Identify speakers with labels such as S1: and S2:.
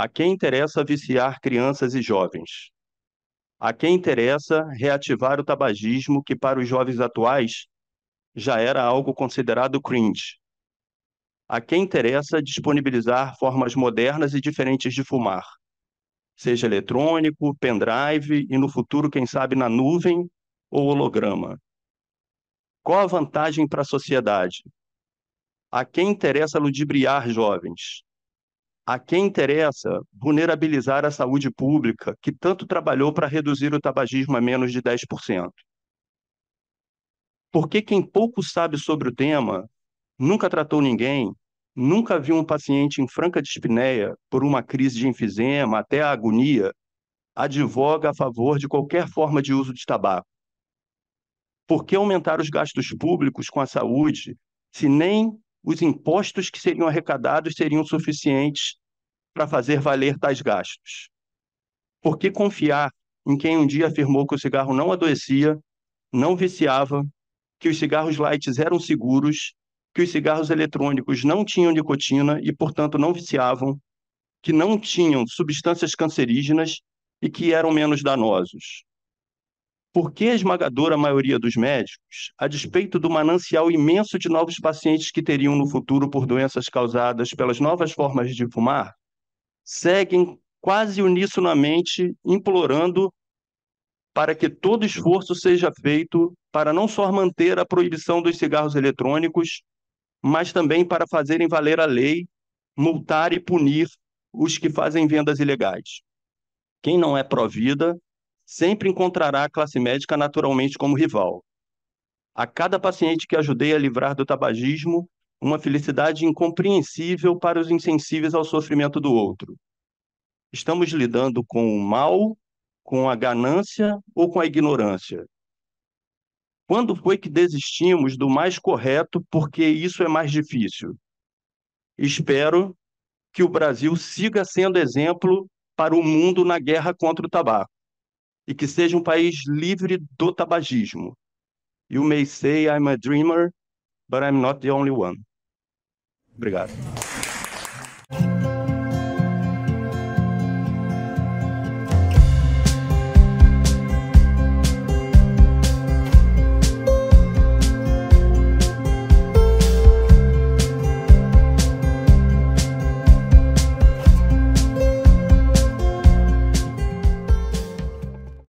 S1: A quem interessa viciar crianças e jovens? A quem interessa reativar o tabagismo que, para os jovens atuais, já era algo considerado cringe? A quem interessa disponibilizar formas modernas e diferentes de fumar? Seja eletrônico, pendrive e, no futuro, quem sabe, na nuvem ou holograma. Qual a vantagem para a sociedade? A quem interessa ludibriar jovens? a quem interessa vulnerabilizar a saúde pública, que tanto trabalhou para reduzir o tabagismo a menos de 10%. Porque quem pouco sabe sobre o tema, nunca tratou ninguém, nunca viu um paciente em franca dispneia por uma crise de enfisema até a agonia, advoga a favor de qualquer forma de uso de tabaco. Por que aumentar os gastos públicos com a saúde se nem os impostos que seriam arrecadados seriam suficientes para fazer valer tais gastos. Por que confiar em quem um dia afirmou que o cigarro não adoecia, não viciava, que os cigarros light eram seguros, que os cigarros eletrônicos não tinham nicotina e, portanto, não viciavam, que não tinham substâncias cancerígenas e que eram menos danosos? Porque a esmagadora maioria dos médicos, a despeito do manancial imenso de novos pacientes que teriam no futuro por doenças causadas pelas novas formas de fumar, seguem quase unissonamente implorando para que todo esforço seja feito para não só manter a proibição dos cigarros eletrônicos, mas também para fazerem valer a lei, multar e punir os que fazem vendas ilegais. Quem não é pró-vida sempre encontrará a classe médica naturalmente como rival. A cada paciente que ajudei a livrar do tabagismo, uma felicidade incompreensível para os insensíveis ao sofrimento do outro. Estamos lidando com o mal, com a ganância ou com a ignorância? Quando foi que desistimos do mais correto porque isso é mais difícil? Espero que o Brasil siga sendo exemplo para o mundo na guerra contra o tabaco e que seja um país livre do tabagismo. You may say I'm a dreamer, but I'm not the only one. Obrigado.